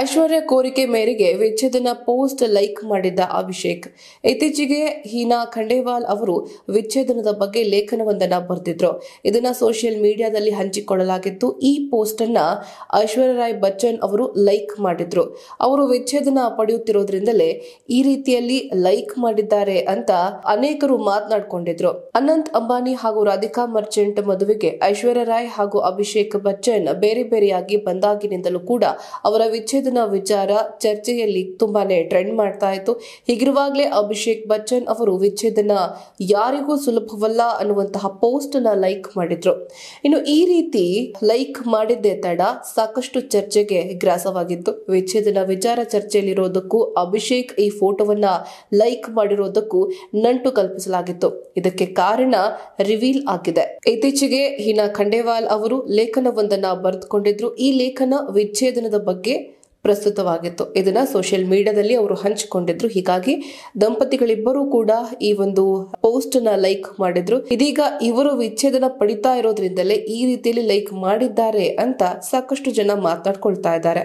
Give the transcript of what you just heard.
ಐಶ್ವರ್ಯ ಕೋರಿಕೆ ಮೇರೆಗೆ ವಿಚ್ಛೇದನ ಪೋಸ್ಟ್ ಲೈಕ್ ಮಾಡಿದ್ದ ಅಭಿಷೇಕ್ ಇತ್ತೀಚೆಗೆ ಹೀನಾ ಖಂಡೇವಾಲ್ ಅವರು ವಿಚ್ಛೇದನದ ಬಗ್ಗೆ ಲೇಖನವೊಂದನ್ನು ಬರೆದಿದ್ರು ಇದನ್ನ ಸೋಷಿಯಲ್ ಮೀಡಿಯಾದಲ್ಲಿ ಹಂಚಿಕೊಳ್ಳಲಾಗಿತ್ತು ಈ ಪೋಸ್ಟ್ ಅನ್ನ ಐಶ್ವರ್ಯ ರಾಯ್ ಬಚ್ಚನ್ ಅವರು ಲೈಕ್ ಮಾಡಿದ್ರು ಅವರು ವಿಚ್ಛೇದನ ಪಡೆಯುತ್ತಿರೋದ್ರಿಂದಲೇ ಈ ರೀತಿಯಲ್ಲಿ ಲೈಕ್ ಮಾಡಿದ್ದಾರೆ ಅಂತ ಅನೇಕರು ಮಾತನಾಡಿಕೊಂಡಿದ್ರು ಅನಂತ್ ಅಂಬಾನಿ ಹಾಗೂ ರಾಧಿಕಾ ಮರ್ಚೆಂಟ್ ಮದುವೆಗೆ ಐಶ್ವರ್ಯ ರಾಯ್ ಹಾಗೂ ಅಭಿಷೇಕ್ ಬಚ್ಚನ್ ಬೇರೆ ಬೇರೆಯಾಗಿ ಬಂದಾಗಿನಿಂದಲೂ ಕೂಡ ಅವರ ವಿಚ್ಛೇದ ಇದನ್ನ ವಿಚಾರ ಚರ್ಚೆಯಲ್ಲಿ ತುಂಬಾನೇ ಟ್ರೆಂಡ್ ಮಾಡ್ತಾ ಇತ್ತು ಹೀಗಿರುವಾಗಲೇ ಅಭಿಷೇಕ್ ಬಚ್ಚನ್ ಅವರು ವಿಚ್ಛೇದನ ಯಾರಿಗೂ ಸುಲಭವಲ್ಲ ಅನ್ನುವಂತಹ ಪೋಸ್ಟ್ ನ ಲೈಕ್ ಮಾಡಿದ್ರು ಇನ್ನು ಈ ರೀತಿ ಲೈಕ್ ಮಾಡಿದ್ದೇ ತಡ ಸಾಕಷ್ಟು ಚರ್ಚೆಗೆ ಗ್ರಾಸವಾಗಿತ್ತು ವಿಚ್ಛೇದನ ವಿಚಾರ ಚರ್ಚೆಯಲ್ಲಿರೋದಕ್ಕೂ ಅಭಿಷೇಕ್ ಈ ಫೋಟೋವನ್ನ ಲೈಕ್ ಮಾಡಿರೋದಕ್ಕೂ ನಂಟು ಕಲ್ಪಿಸಲಾಗಿತ್ತು ಇದಕ್ಕೆ ಕಾರಣ ರಿವೀಲ್ ಆಗಿದೆ ಇತ್ತೀಚೆಗೆ ಹೀನಾ ಖಂಡೇವಾಲ್ ಅವರು ಲೇಖನವೊಂದನ್ನ ಬರೆದುಕೊಂಡಿದ್ರು ಈ ಲೇಖನ ವಿಚ್ಛೇದನದ ಬಗ್ಗೆ ಪ್ರಸ್ತುತವಾಗಿತ್ತು ಇದನ್ನ ಸೋಷಿಯಲ್ ಮೀಡಿಯಾದಲ್ಲಿ ಅವರು ಹಂಚಿಕೊಂಡಿದ್ರು ಹೀಗಾಗಿ ದಂಪತಿಗಳಿಬ್ಬರೂ ಕೂಡ ಈ ಒಂದು ಪೋಸ್ಟ್ ನ ಲೈಕ್ ಮಾಡಿದ್ರು ಇದೀಗ ಇವರು ವಿಚ್ಛೇದನ ಪಡಿತಾ ಇರೋದ್ರಿಂದಲೇ ಈ ರೀತಿಯಲ್ಲಿ ಲೈಕ್ ಮಾಡಿದ್ದಾರೆ ಅಂತ ಸಾಕಷ್ಟು ಜನ ಮಾತಾಡ್ಕೊಳ್ತಾ ಇದ್ದಾರೆ